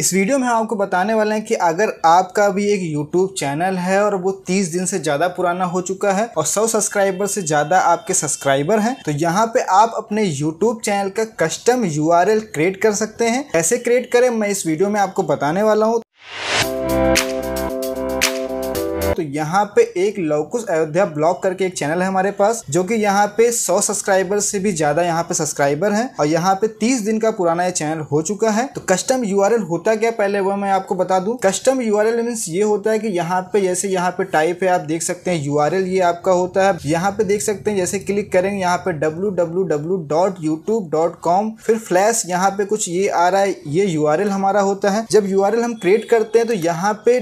इस वीडियो में हम आपको बताने वाले हैं कि अगर आपका भी एक यूट्यूब चैनल है और वो 30 दिन से ज़्यादा पुराना हो चुका है और 100 सब्सक्राइबर से ज़्यादा आपके सब्सक्राइबर हैं तो यहाँ पे आप अपने यूट्यूब चैनल का कस्टम यू क्रिएट कर सकते हैं कैसे क्रिएट करें मैं इस वीडियो में आपको बताने वाला हूँ तो यहाँ पे एक लवकुश अयोध्या ब्लॉग करके एक चैनल है हमारे पास जो कि यहाँ पे 100 सब्सक्राइबर से भी ज्यादा यहाँ पे सब्सक्राइबर हैं और यहाँ पे 30 दिन का पुराना ये चैनल हो चुका है तो कस्टम यू होता क्या पहले वह मैं आपको बता दू कस्टम यू आर ये होता है की यहाँ पे जैसे यहाँ पे टाइप है आप देख सकते हैं यू ये आपका होता है यहाँ पे देख सकते हैं जैसे क्लिक करेंगे यहाँ पे www.youtube.com फिर फ्लैश यहाँ पे कुछ ये आ रहा है ये यू हमारा होता है जब यू हम क्रिएट करते हैं तो यहाँ पे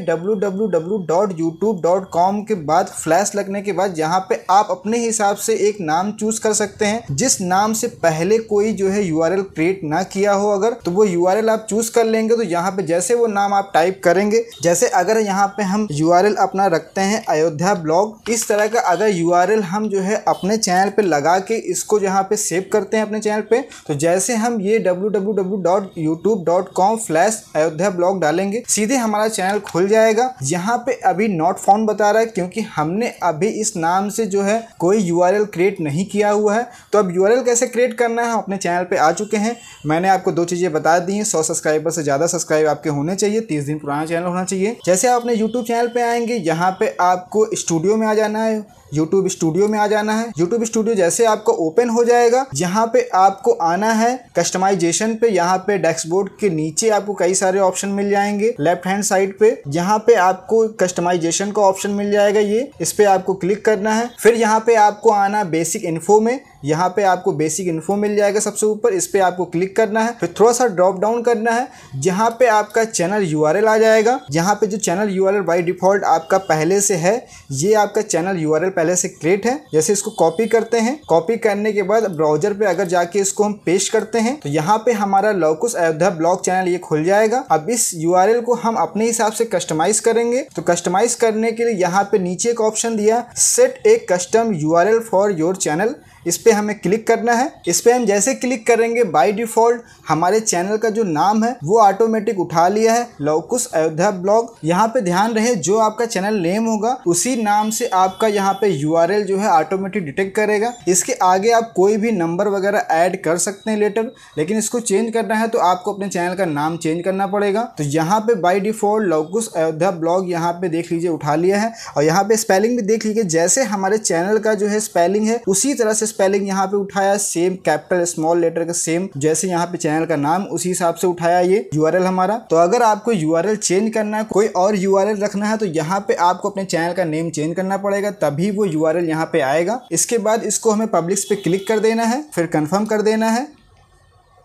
यूट्यूब डॉट कॉम के बाद फ्लैश लगने के बाद यहाँ पे आप अपने हिसाब से एक नाम चूज कर सकते हैं जिस नाम से पहले कोई जो है यू क्रिएट ना किया हो अगर तो वो यू आप चूज कर लेंगे तो यहाँ पे जैसे वो नाम आप टाइप करेंगे जैसे अगर यहाँ पे हम यू अपना रखते हैं अयोध्या ब्लॉग इस तरह का अगर यू हम जो है अपने चैनल पे लगा के इसको जहाँ पे सेव करते हैं अपने चैनल पे तो जैसे हम ये www.youtube.com फ्लैश अयोध्या ब्लॉग डालेंगे सीधे हमारा चैनल खुल जाएगा यहाँ पे अभी नॉट फॉर्म बता रहा है क्योंकि हमने अभी इस नाम से जो है कोई यू क्रिएट नहीं किया हुआ है तो अब यू कैसे क्रिएट करना है अपने चैनल पर आ चुके हैं मैंने आपको दो चीज़ें बता दी हैं सौ सब्सक्राइबर से ज़्यादा सब्सक्राइब आपके होने चाहिए तीस दिन पुराना चैनल होना चाहिए जैसे आप अपने यूट्यूब चैनल पर आएंगे यहाँ पर आपको स्टूडियो में आ जाना है यूट्यूब स्टूडियो में आ जाना है यूट्यूब स्टूडियो जैसे आपको ओपन हो जाएगा यहाँ पे आपको आना है कस्टमाइजेशन पे यहाँ पे डैशबोर्ड के नीचे आपको कई सारे ऑप्शन मिल जाएंगे लेफ्ट हैंड साइड पे यहाँ पे आपको कस्टमाइजेशन का ऑप्शन मिल जाएगा ये इस पे आपको क्लिक करना है फिर यहाँ पे आपको आना बेसिक इन्फो में यहाँ पे आपको बेसिक इन्फो मिल जाएगा सबसे ऊपर इस पर आपको क्लिक करना है फिर थोड़ा सा ड्रॉप डाउन करना है जहाँ पे आपका चैनल यू आ जाएगा यहाँ पे जो channel U R by default आपका पहले से है ये आपका चैनल यू पहले से क्रिएट है जैसे इसको कॉपी करते हैं कॉपी करने के बाद ब्राउजर पे अगर जाके इसको हम पेश करते हैं तो यहाँ पे हमारा लौकुस अयोध्या ब्लॉग चैनल ये खुल जाएगा अब इस यू को हम अपने हिसाब से कस्टमाइज करेंगे तो कस्टमाइज करने के लिए यहाँ पे नीचे एक ऑप्शन दिया set a custom U for your channel इस पर हमें क्लिक करना है इस पर हम जैसे क्लिक करेंगे बाई डिफॉल्ट हमारे चैनल का जो नाम है वो ऑटोमेटिक उठा लिया है लौकुश अयोध्या ब्लॉग यहाँ पे ध्यान रहे जो आपका चैनल नेम होगा उसी नाम से आपका यहाँ पे यू जो है ऑटोमेटिक डिटेक्ट करेगा इसके आगे आप कोई भी नंबर वगैरह ऐड कर सकते हैं लेटर लेकिन इसको चेंज करना है तो आपको अपने चैनल का नाम चेंज करना पड़ेगा तो यहाँ पे by default Luvkush Ayodhya blog यहाँ पे देख लीजिए उठा लिया है और यहाँ पे स्पेलिंग भी देख लीजिए जैसे हमारे चैनल का जो है स्पेलिंग है उसी तरह से स्पेलिंग यहाँ पे उठाया सेम कैपिटल स्मॉल लेटर का सेम जैसे यहाँ पे चैनल का नाम उसी हिसाब से उठाया ये यू हमारा तो अगर आपको यू चेंज करना है कोई और यू रखना है तो यहाँ पे आपको अपने चैनल का नेम चेंज करना पड़ेगा तभी वो यू आर पे आएगा इसके बाद इसको हमें पब्लिक्स पे क्लिक कर देना है फिर कन्फर्म कर देना है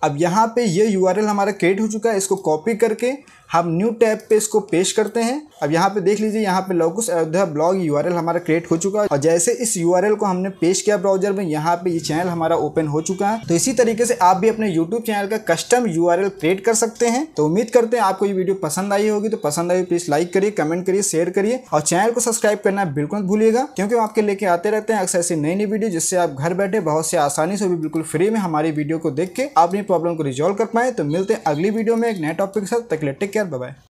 अब यहाँ पे ये यू हमारा क्रिएट हो चुका है इसको कॉपी करके हम न्यू टैब पे इसको पेश करते हैं अब यहाँ पे देख लीजिए यहाँ पे लोकस अयोध्या ब्लॉग यू हमारा क्रिएट हो चुका है और जैसे इस यू को हमने पेश किया ब्राउजर में यहाँ पे ये यह चैनल हमारा ओपन हो चुका है तो इसी तरीके से आप भी अपने यूट्यूब चैनल का कस्टम यू क्रिएट कर सकते हैं तो उम्मीद करते हैं आपको ये वीडियो पसंद आई होगी तो पसंद आई प्लीज लाइक करिए कमेंट करिए शेयर करिए और चैनल को सब्सक्राइब करना बिल्कुल भूलिएगा क्योंकि हम आपके लेके आते रहते हैं अक्सर ऐसी नई नई वीडियो जिससे आप घर बैठे बहुत से आसानी से भी बिल्कुल फ्री में हमारी वीडियो को देख के अपनी प्रॉब्लम को रिजोल्व कर पाए तो मिलते हैं अगली वीडियो में एक नए टॉपिक के साथ तकलेटिक Weekend. Bye bye.